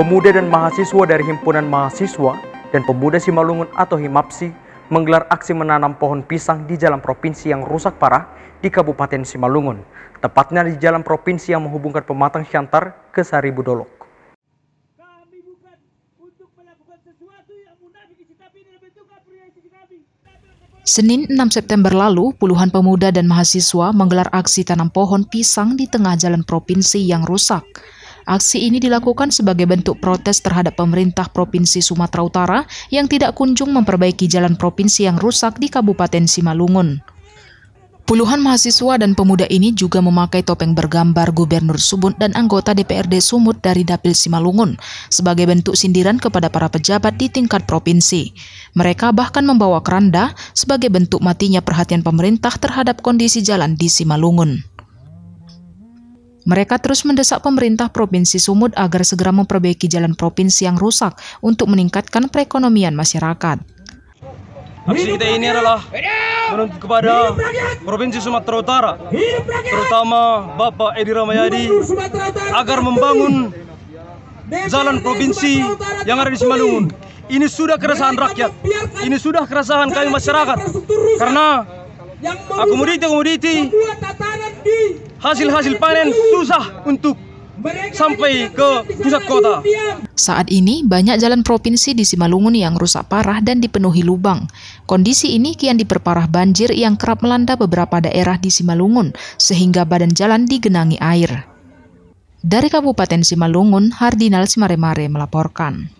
pemuda dan mahasiswa dari Himpunan Mahasiswa dan Pemuda Simalungun atau HIMAPSI menggelar aksi menanam pohon pisang di jalan provinsi yang rusak parah di Kabupaten Simalungun, tepatnya di jalan provinsi yang menghubungkan Pematang Siantar ke Saribu Dolok. Senin 6 September lalu, puluhan pemuda dan mahasiswa menggelar aksi tanam pohon pisang di tengah jalan provinsi yang rusak. Aksi ini dilakukan sebagai bentuk protes terhadap pemerintah Provinsi Sumatera Utara yang tidak kunjung memperbaiki jalan provinsi yang rusak di Kabupaten Simalungun. Puluhan mahasiswa dan pemuda ini juga memakai topeng bergambar Gubernur Sumut dan anggota DPRD Sumut dari Dapil Simalungun sebagai bentuk sindiran kepada para pejabat di tingkat provinsi. Mereka bahkan membawa keranda sebagai bentuk matinya perhatian pemerintah terhadap kondisi jalan di Simalungun. Mereka terus mendesak pemerintah Provinsi Sumut agar segera memperbaiki jalan provinsi yang rusak untuk meningkatkan perekonomian masyarakat. Aksi kita ini adalah menuntut kepada Provinsi Sumatera Utara, terutama Bapak Edi Ramayadi, agar membangun jalan provinsi yang ada di Simalungun. Ini sudah keresahan rakyat, ini sudah keresahan kami masyarakat, karena akomoditi-akomoditi hasil-hasil panen susah untuk sampai ke pusat kota. Saat ini, banyak jalan provinsi di Simalungun yang rusak parah dan dipenuhi lubang. Kondisi ini kian diperparah banjir yang kerap melanda beberapa daerah di Simalungun, sehingga badan jalan digenangi air. Dari Kabupaten Simalungun, Hardinal Simaremare melaporkan.